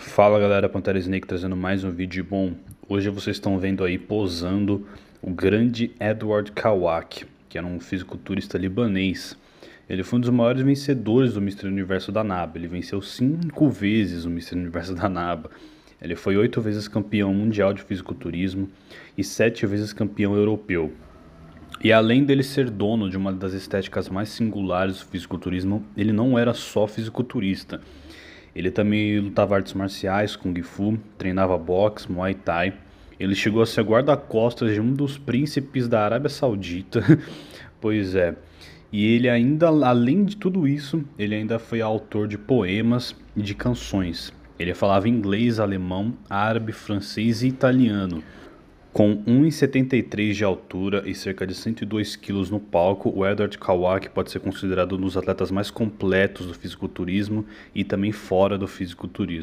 Fala galera, Pantera Snake trazendo mais um vídeo bom. Hoje vocês estão vendo aí posando o grande Edward Kawak, que era um fisiculturista libanês. Ele foi um dos maiores vencedores do Mr. Universo da NABA. Ele venceu cinco vezes o Mr. Universo da NABA. Ele foi oito vezes campeão mundial de fisiculturismo e sete vezes campeão europeu. E além dele ser dono de uma das estéticas mais singulares do fisiculturismo, ele não era só fisiculturista ele também lutava artes marciais, kung fu, treinava boxe, muay thai. Ele chegou a ser guarda-costas de um dos príncipes da Arábia Saudita. pois é. E ele ainda, além de tudo isso, ele ainda foi autor de poemas e de canções. Ele falava inglês, alemão, árabe, francês e italiano. Com 1,73 de altura e cerca de 102 quilos no palco, o Edward Kawak pode ser considerado um dos atletas mais completos do fisiculturismo e também fora do fisiculturismo.